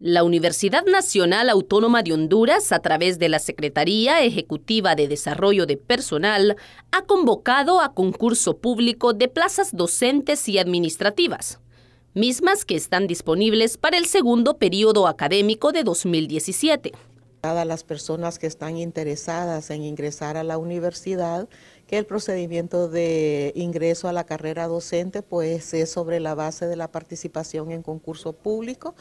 La Universidad Nacional Autónoma de Honduras, a través de la Secretaría Ejecutiva de Desarrollo de Personal, ha convocado a concurso público de plazas docentes y administrativas, mismas que están disponibles para el segundo periodo académico de 2017 a las personas que están interesadas en ingresar a la universidad, que el procedimiento de ingreso a la carrera docente pues es sobre la base de la participación en concurso público,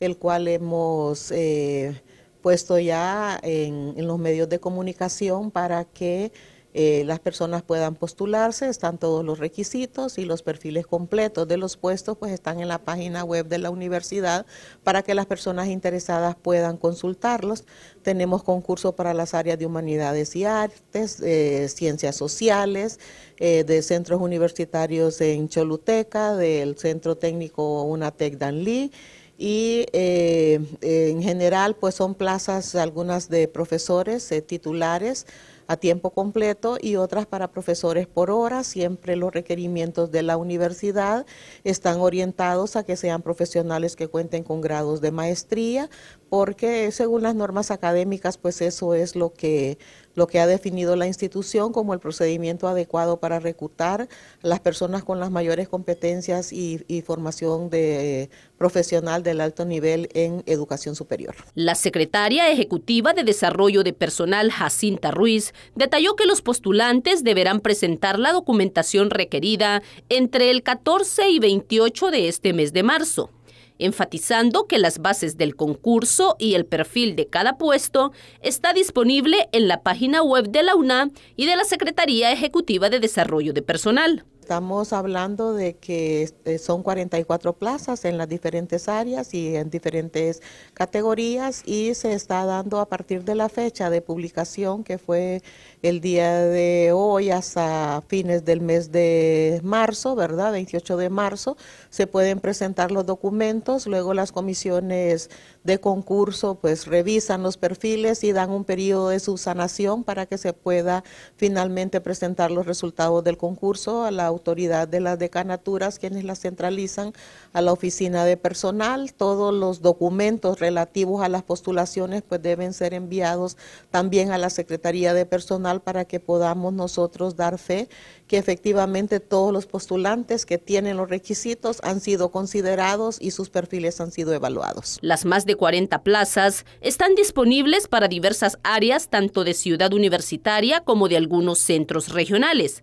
el cual hemos eh, puesto ya en los medios de comunicación para que eh, las personas puedan postularse, están todos los requisitos y los perfiles completos de los puestos pues están en la página web de la universidad para que las personas interesadas puedan consultarlos. Tenemos concurso para las áreas de humanidades y artes, eh, ciencias sociales, eh, de centros universitarios en Choluteca, del Centro Técnico UNATEC Danlí y en general pues son plazas algunas de profesores titulares a tiempo completo y otras para profesores por hora. Siempre los requerimientos de la universidad están orientados a que sean profesionales que cuenten con grados de maestría, porque según las normas académicas, pues eso es lo que lo que ha definido la institución como el procedimiento adecuado para reclutar las personas con las mayores competencias y, formación de, profesional del alto nivel en educación superior. La secretaria ejecutiva de Desarrollo de Personal, Jacinta Ruiz, detalló que los postulantes deberán presentar la documentación requerida entre el 14 y 28 de este mes de marzo enfatizando que las bases del concurso y el perfil de cada puesto está disponible en la página web de la UNA y de la Secretaría Ejecutiva de Desarrollo de Personal estamos hablando de que este, son 44 plazas en las diferentes áreas y en diferentes categorías y se está dando a partir de la fecha de publicación que fue el día de hoy hasta fines del mes de marzo, ¿verdad? 28 de marzo, se pueden presentar los documentos, luego las comisiones de concurso pues revisan los perfiles y dan un periodo de subsanación para que se pueda finalmente presentar los resultados del concurso a la autoridad autoridad de las decanaturas, quienes las centralizan, a la oficina de personal. Todos los documentos relativos a las postulaciones pues deben ser enviados también a la Secretaría de Personal para que podamos nosotros dar fe que efectivamente todos los postulantes que tienen los requisitos han sido considerados y sus perfiles han sido evaluados. Las más de 40 plazas están disponibles para diversas áreas, tanto de ciudad universitaria como de algunos centros regionales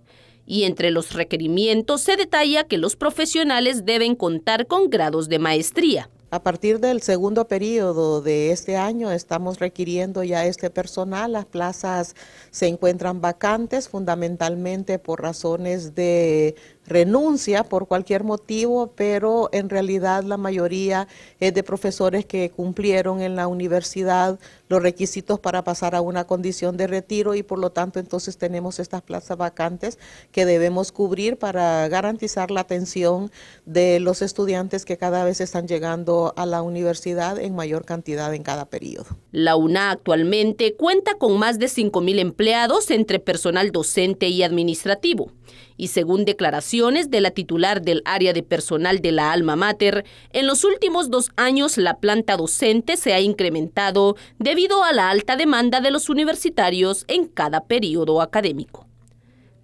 y entre los requerimientos se detalla que los profesionales deben contar con grados de maestría. A partir del segundo periodo de este año estamos requiriendo ya este personal. Las plazas se encuentran vacantes fundamentalmente por razones de renuncia por cualquier motivo, pero en realidad la mayoría es eh, de profesores que cumplieron en la universidad los requisitos para pasar a una condición de retiro y por lo tanto entonces tenemos estas plazas vacantes que debemos cubrir para garantizar la atención de los estudiantes que cada vez están llegando a la universidad en mayor cantidad en cada periodo. La UNA actualmente cuenta con más de 5.000 empleados entre personal docente y administrativo. Y según declaraciones de la titular del área de personal de la Alma Mater, en los últimos dos años la planta docente se ha incrementado debido a la alta demanda de los universitarios en cada periodo académico.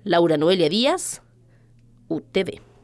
Laura Noelia Díaz, UTV.